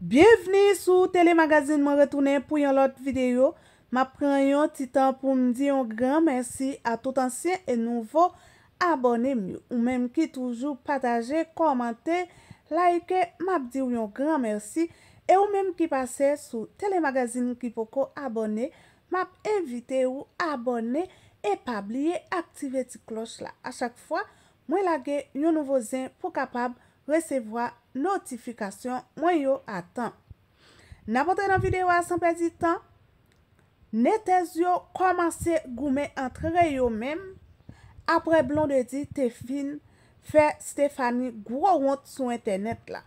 Bienveni sou telemagazin mwen retounen pou yon lot videyo Ma pren yon titan pou mdi yon gran mersi a tout ansyen e nouvo abone mi Ou menm ki toujou pataje, komante, like, map di yon gran mersi E ou menm ki pase sou telemagazin ki poko abone Map evite ou abone e pabliye aktive ti klos la A chak fwa, mwen lage yon nouvo zin pou kapab resevwa notifikasyon mwen yo atan. Na potre nan videyo asan prezitan, netez yo komanse goume antre re yo men, apre blondedi te fin, fe Stefani gwo wont sou internet la.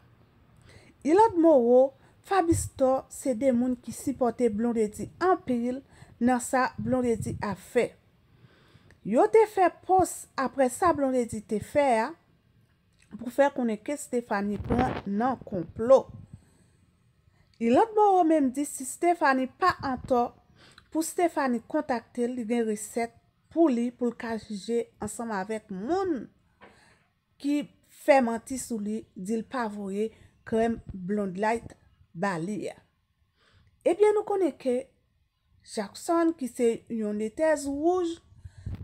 Ilot moro, Fabisto se demoun ki sipote blondedi an pil nan sa blondedi a fe. Yo te fe pos apre sa blondedi te fe a, pou fè konèkè Stéphanie pou an nan komplo. E lòt bò rò mèm di si Stéphanie pa an to, pou Stéphanie kontakte li den risèt pou li pou l'kajije ansanm avèk moun ki fè manti sou li dil pavoye krem Blond Light balia. Ebyen nou konèkè, Jackson ki se yon netèz wouj,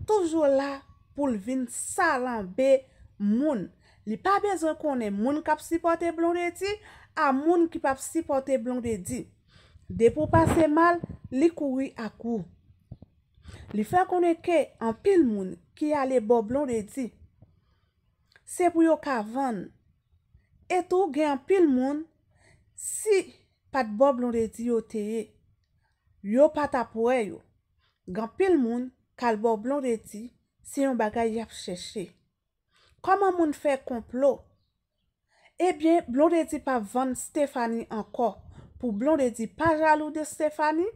toujou la pou lvin salanbe moun. Li pa bezon konen moun kap sipote blon redi a moun ki pap sipote blon redi. De pou pase mal, li koui akou. Li fe konen ke an pil moun ki ale bo blon redi. Se pou yo kavon. E tou gen an pil moun si pat bo blon redi yo teye. Yo pat apwe yo. Gen pil moun kal bo blon redi si yon bagay yap cheshe. Koman moun fè komplo? Ebyen, blon redi pa vande Stefani anko. Pou blon redi pa jalou de Stefani?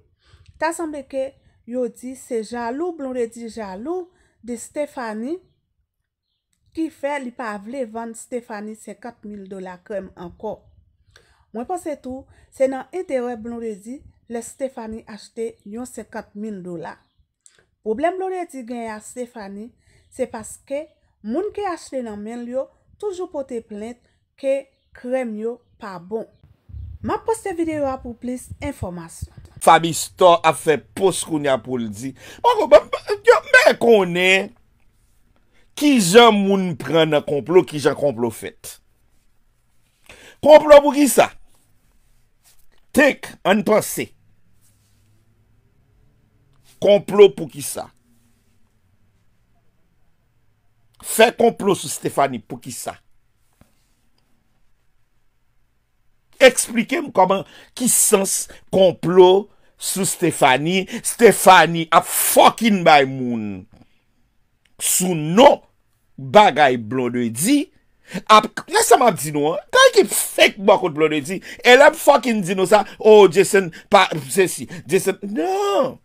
Tase mbeke, yo di se jalou blon redi jalou de Stefani ki fè li pa vle vande Stefani se kat mil dola krem anko. Mwen pose tou, se nan itewe blon redi, le Stefani achte yon se kat mil dola. Oblem blon redi gen ya Stefani se paske Moun ki asle nan men liyo, toujou pou te plente ke krem liyo pa bon. Ma poste videyo a pou plis informasyon. Fabi Stor a fe pos koun ya pou ldi. Mwen konen ki jan moun pren na komplo ki jan komplo fet. Komplo pou ki sa? Tek an panse. Komplo pou ki sa? Fè konplo sou Stéphanie pou ki sa? Eksplike m koman ki sens konplo sou Stéphanie? Stéphanie ap fokin bay moun. Sou nou bagay blonwe di. Ap, lè sa m ap di nou an. Kan ki fèk bakout blonwe di. El ap fokin di nou sa. Oh, Jason, pa, se si. Jason, nan.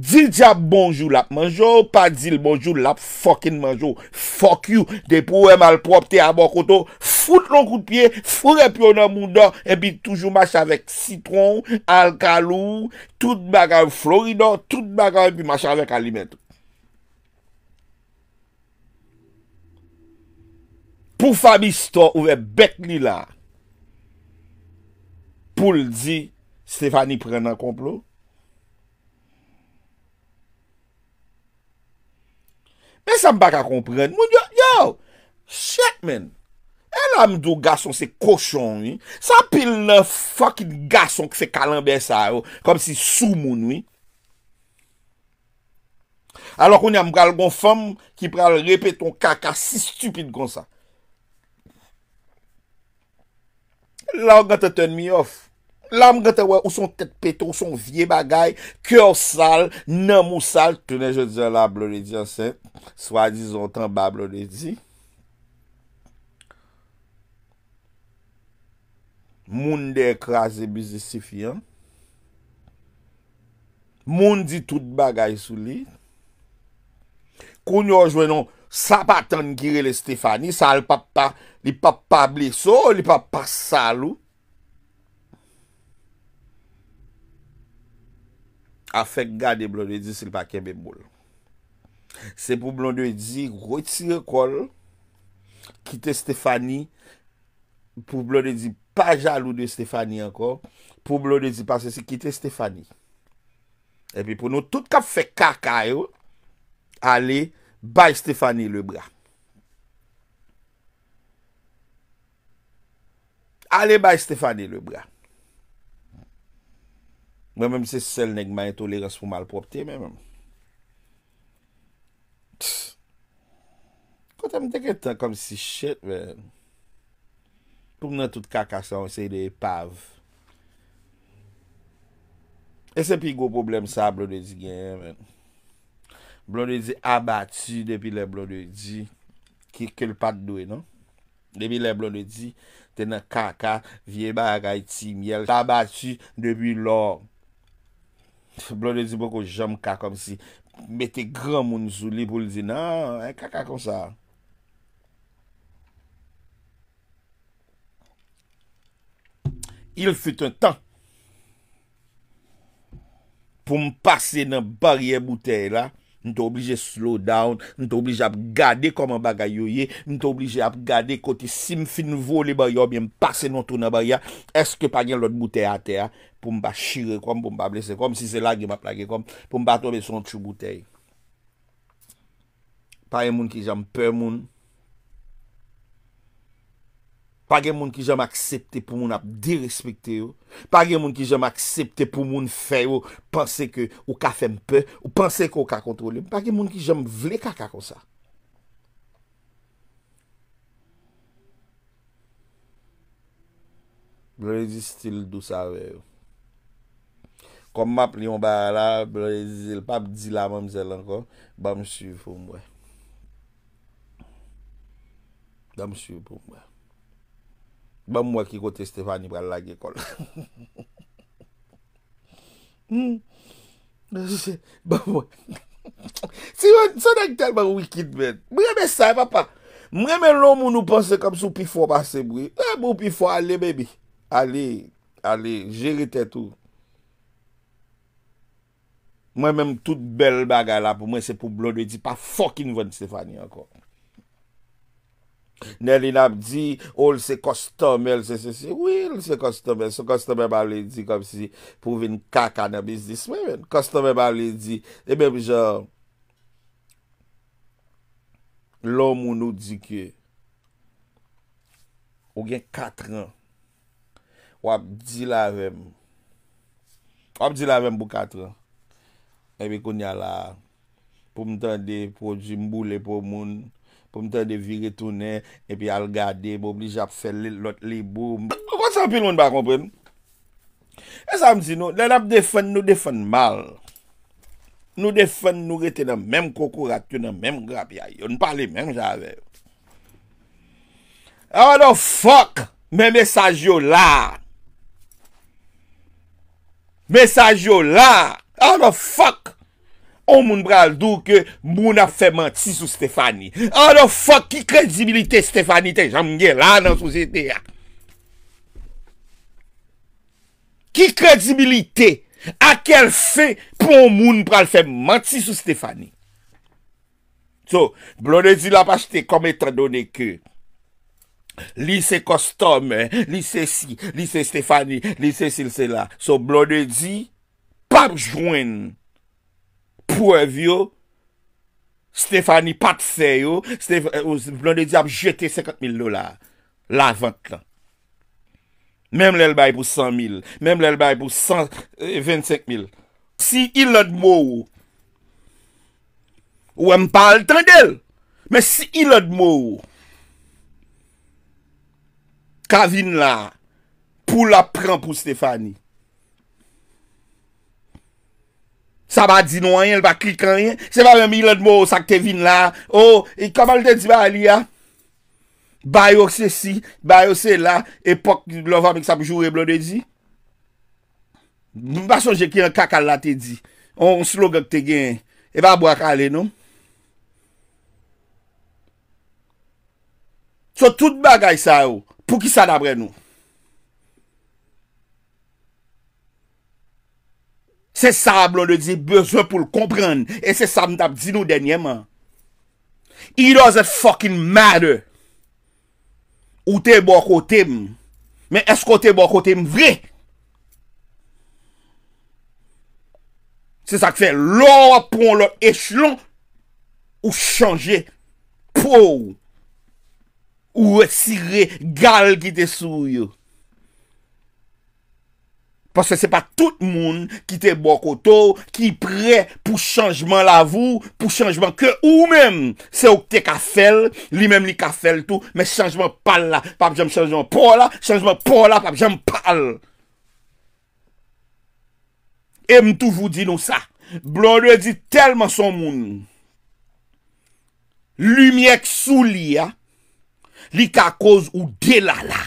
Dil di ap bonjou lap manjou, pa dil bonjou lap fokin manjou. Fok you, de pou we malprop te abokoto, foute lon kout piye, foute epi onan mou do, epi toujou mash avek sitron, alkalou, tout bagayou floridon, tout bagayou epi mash avek alimet. Pou fabi sto ouwe bek li la, pou l di Stefani pren nan komplo, Men sa m baka kompren, moun yo, yo, shit men, e la m do gason se koshon, sa pil la fokin gason se kalan besa yo, kom si sou moun, oui. Alo kon ya m kal gon fom ki pral repet ton kaka si stupide kon sa. La ou gata turn me off. Lam gante wè ou son tet peto, ou son vie bagay, kè ou sal, nan mou sal, tounè jè diyan la blonè diyan se, swa di zontan ba blonè di. Moun de ekraze bizisifian, moun di tout bagay sou li, koun yo jwenon sapatan kire le Stefani, sal pap pa, li pap pa bliso, li pap pa sal ou, Afèk gade blonde di sil pa kèmèm bol. Se pou blonde di, rotire kol, kite Stefani, pou blonde di, pa jalou de Stefani ankon, pou blonde di, pase si kite Stefani. Epi pou nou tout kap fè kaka yo, ale, bay Stefani le bra. Ale bay Stefani le bra. Mè mèm se sel nèk mèy tolères pou mèl propte mè mèm. Kote mè dek etan kom si chet mèm. Pou mèm tout kaka sa ou sey de epav. E se pi go problem sa blon de di gen mèm. Blon de di abati depi le blon de di. Kikil pat dwe non? Depi le blon de di tena kaka vie mè a gay ti mèl. Abati depi lò. Blonde di bo ko jam kak kom si, mette gran moun sou li pou li di nan, eh, kakak kom sa. Il fit un tan pou m pase nan barye butey la. Nte oblije slow down, nte oblije ap gade kom an bagay yoye, nte oblije ap gade koti sim fin voli ba yoye mpase nan tona ba yoye, eske pa gen lot butey a teya pou mba shire kom, pou mba blese kom, si se la gen ma plage kom, pou mba tobe son chou butey. Pa yon moun ki jan mpè moun. pa gen moun ki jom aksepte pou moun ap di respekte yo, pa gen moun ki jom aksepte pou moun feyo, panse ke ou ka fèm pe, ou panse ke ou ka kontrole, pa gen moun ki jom vle kaka kon sa. Brezi stil dousa ve yo. Kom map li yon ba la, brezi, l pap di la mam zel an kon, ba msye pou mwen. Da msye pou mwen. Mwen mwen ki kote Stéphanie pran lag ekol. Mwen hmm. se se, mwen mwen. Si yon, son nan ki tel mwen wikid men. Mwen mwen sa yon papak. Mwen mwen loun moun nou panse kam sou pifo basen mwen. E, mwen mwen pifo ale bebi. Ale, ale, jeri te tou. Mwen mwen mwen tout bel bagay la pou mwen se pou blod we ti pa fokin ven Stéphanie anko. Nè li na ap di, ou l se kostome, l se se se, wè l se kostome, sou kostome pa vle di kom si, pou vin kaka nan biz dis, mè mè, kostome pa vle di, lè mè mè jan, lò moun ou di ke, ou gen katran, wap di la vèm, wap di la vèm pou katran, mè mè kon nya la, pou mtande pou jimboule pou moun, pou mte de vire toune, epi al gade, bo bli jap fè lè lot lè boum. Kwa sa piloun ba kompren? E sa mzi nou, lè nap defen nou defen mal. Nou defen nou rete nan menm koko ratyoun nan menm grap ya yo. Nou pali menm jave. Oh no fok! Mè mesaj yo la! Mesaj yo la! Oh no fok! O moun pral do ke moun ap fe manti sou Stefani. A do fok ki kredibilite Stefani te janm nye la nan sou zete ya. Ki kredibilite akel fe pou moun pral fe manti sou Stefani. So, blode di la pache te kometre do neke. Li se kostom, li se si, li se Stefani, li se sil se la. So, blode di, pap jweni. Pou ev yo, Stefani pat se yo, Blonde diap jete 50.000 dolar, La vant lan, Mem lèl bay pou 100.000, Mem lèl bay pou 125.000, Si il lèd mou, Ouè m'pal trè del, Me si il lèd mou, Kavin la, Pou la pran pou Stefani, Sa ba di nou anyen, ba krikan anyen. Se ba mi yon mou sak te vin la. Oh, e kama l te di ba li ya? Bayo se si, bayo se la. Epoch lou vamek sa poujou e blou de di. Bason jek yon kakal la te di. On slo gok te gen. E ba bo ak ale nou. So tout bagay sa yo pou ki sa dabre nou. Se sa blon de di beze pou l komprende. E se sa blon tap di nou denye man. It doesn't fucking matter. Ou te bo kote m. Men esko te bo kote m vre. Se sa kfe lor pon lor echelon. Ou chanje pou. Ou esire gal ki te sou yo. Paske se pa tout moun ki te bokotou, ki pre pou chanjman la vou, pou chanjman ke ou men. Se ou te kafel, li men li kafel tou, men chanjman pal la. Pap jom chanjman po la, chanjman po la, pap jom pal. E mtou vou di nou sa. Blon lou e di telman son moun. Lumiek sou li ya, li ka koz ou de la la.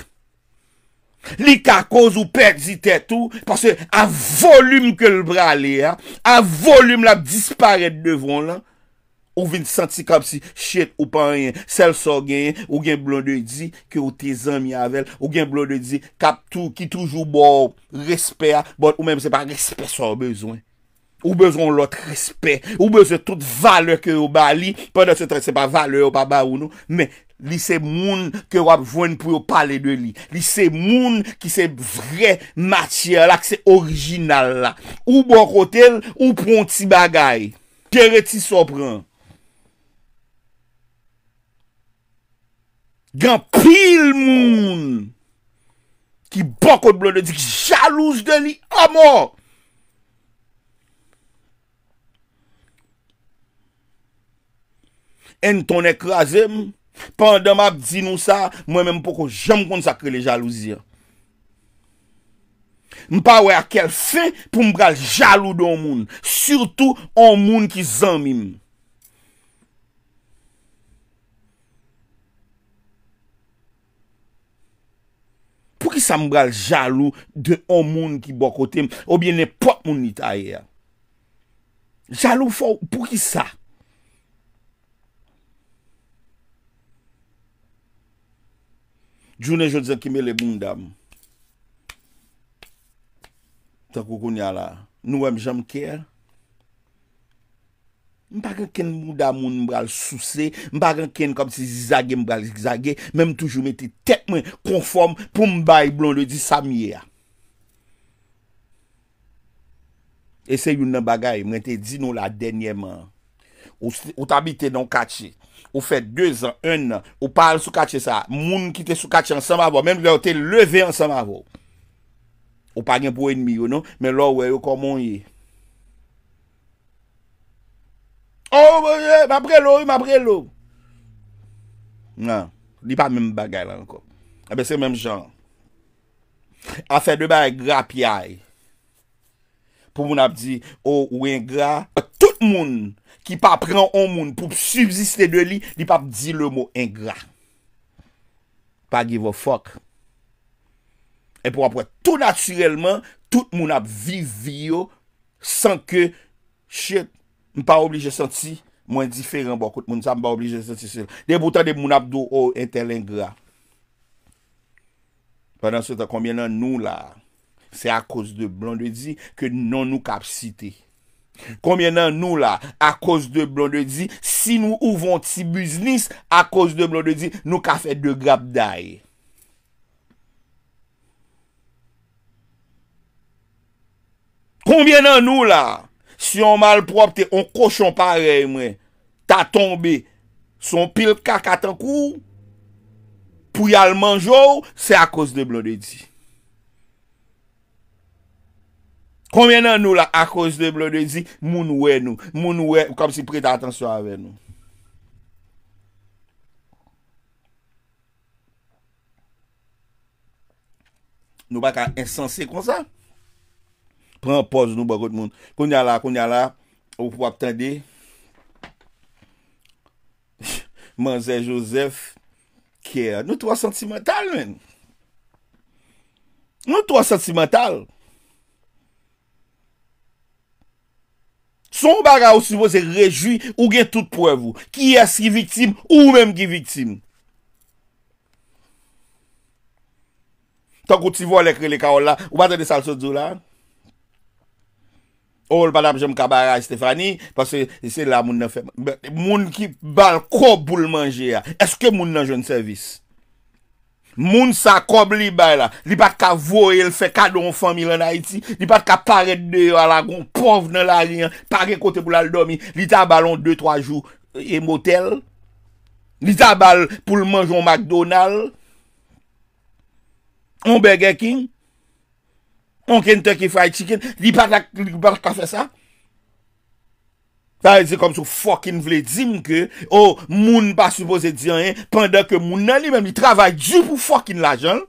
Li ka kouz ou pek zite tou, parce a volume ke l'bra li a, a volume la disparè de devon lan, ou vin santi kom si shit ou pa rien, sel so gen, ou gen blon de di, ke ou te zan mi avel, ou gen blon de di, kap tou, ki toujou bo, respè a, bon ou menm se pa, respè sa ou bezwen, ou bezwen lot, respè, ou bezwen tout valeu ke ou bali, pa nan se tre, se pa valeu, pa ba ou nou, menm, Li se moun ke wap jwen pou yo pale de li. Li se moun ki se vre matyer la, ki se orijinal la. Ou bonkotel, ou pon ti bagay. Kere ti sopran. Gan pil moun ki bonkot blon de di, ki jalouse de li, amo! En ton ekrazem, Pandem ap zinou sa, mwen men mpoko jom kont sakre le jalouzi. Mpa we akel fe pou mbral jalou de o moun. Surtou o moun ki zanmimi. Pou ki sa mbral jalou de o moun ki bokote m? Obye ne pot moun nita ye. Jalou fow pou ki sa? Jounen jounzen kime le moun dam. Tè kou koun ya la. Nou wèm jèm kèl. M bagan ken moun dam moun mbral souse. M bagan ken kom si zizage mbral zigzage. Mèm toujou mè te tek mè konform pou mbay blon lè di sa miè. E se younen bagay mwen te di nou la denyèman. Ou tabi te nan katchi. Ou fe 2 an, 1 an Ou pal sou kache sa Moun ki te sou kache ansan ma vo Mèm lè ou te leve ansan ma vo Ou pal gen pou enmi yo nou Mè lò wè yo kon moun ye O wè wè wè Mabre lò wè mabre lò Nan Li pa mèm bagay lan kon A be se mèm jan A fe 2 bay gra piay Pou moun ap di O oh, wè gra A moun, ki pa pran an moun pou subziste de li, li pa di le mou ingra. Pa give a fok. E pou apre tout naturelman, tout moun ap vivi yo, san ke chet, m pa oblige santi, mwen diferan bon, bakout moun sa m pa oblige santi sel. De boutan de moun ap do ou entel oh, ingra. Padan se ta konbyen nan nou la, se a kous de blon de di, ke non nou kap site. Koumye nan nou la, a kous de blon de di, si nou ouvon ti biznis, a kous de blon de di, nou ka fè de grap daye. Koumye nan nou la, si yon mal prop te, yon kouchon pa rey mwen, ta tombe, son pil kaka ta kou, pou yal manjou, se a kous de blon de di. Koumenan nou la akos de blodezi, moun wè nou. Moun wè, kom si preta atensyon avè nou. Nou baka ensansè kon sa. Pren poz nou bakot moun. Koun nyal la, koun nyal la, ou pou ap tende. Manzen Joseph, kè. Nou twa sentimental men. Nou twa sentimental. Son baga ou si vo se rejwi ou gen tout prevu. Ki es ki vitim ou menm ki vitim. Tonk ou ti vo alekre le ka ou la, ou ba dene salso djou la? Ou oh, ou l'padam jem kabara Estefani? Pase se la moun nan fe... Moun ki bal kou boul manje ya. Eske moun nan joun servis? Moun sa kob li bay la, li pat ka voye l fe kadon fomil an Haiti, li pat ka paret de yon alagon, pov nan la liyan, pare kote pou la l domi, li ta balon 2-3 jou e motel, li ta bal pou l manjou mcdonald, on burger king, on Kentucky fried chicken, li pat ka fe sa. Ta e zi kom sou fokin vle di mke, oh, moun pa suppose di an, pandan ke moun nan li men, li travay di pou fokin la jan,